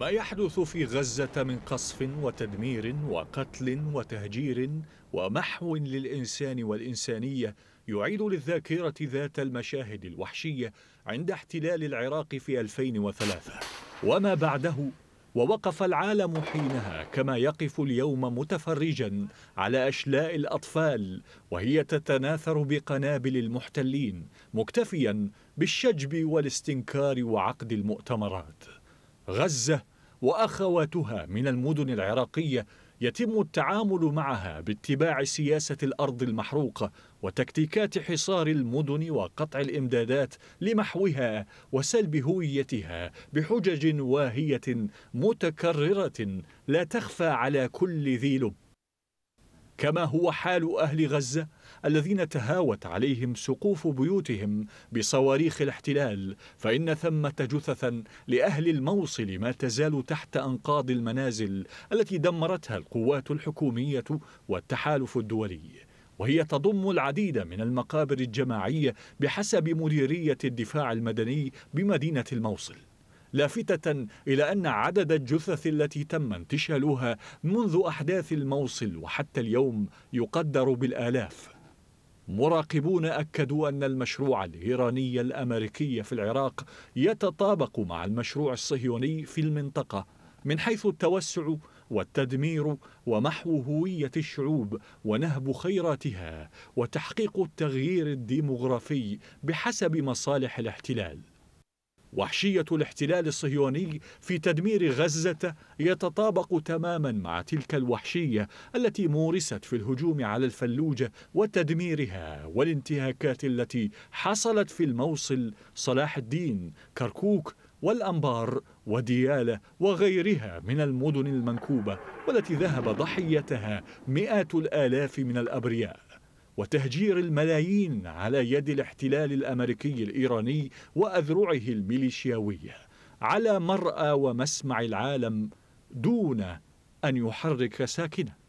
ما يحدث في غزة من قصف وتدمير وقتل وتهجير ومحو للإنسان والإنسانية يعيد للذاكرة ذات المشاهد الوحشية عند احتلال العراق في 2003 وما بعده ووقف العالم حينها كما يقف اليوم متفرجا على أشلاء الأطفال وهي تتناثر بقنابل المحتلين مكتفيا بالشجب والاستنكار وعقد المؤتمرات غزة وأخواتها من المدن العراقية يتم التعامل معها باتباع سياسة الأرض المحروقة وتكتيكات حصار المدن وقطع الإمدادات لمحوها وسلب هويتها بحجج واهية متكررة لا تخفى على كل ذي لب كما هو حال أهل غزة الذين تهاوت عليهم سقوف بيوتهم بصواريخ الاحتلال فإن ثمة جثثا لأهل الموصل ما تزال تحت أنقاض المنازل التي دمرتها القوات الحكومية والتحالف الدولي وهي تضم العديد من المقابر الجماعية بحسب مديرية الدفاع المدني بمدينة الموصل لافتة إلى أن عدد الجثث التي تم انتشالها منذ أحداث الموصل وحتى اليوم يقدر بالآلاف مراقبون أكدوا أن المشروع الإيراني الأمريكي في العراق يتطابق مع المشروع الصهيوني في المنطقة من حيث التوسع والتدمير ومحو هوية الشعوب ونهب خيراتها وتحقيق التغيير الديمغرافي بحسب مصالح الاحتلال وحشية الاحتلال الصهيوني في تدمير غزة يتطابق تماما مع تلك الوحشية التي مورست في الهجوم على الفلوجة وتدميرها والانتهاكات التي حصلت في الموصل صلاح الدين كركوك والأنبار وديالة وغيرها من المدن المنكوبة والتي ذهب ضحيتها مئات الآلاف من الأبرياء وتهجير الملايين على يد الاحتلال الامريكي الايراني واذرعه الميليشياويه على مراى ومسمع العالم دون ان يحرك ساكنه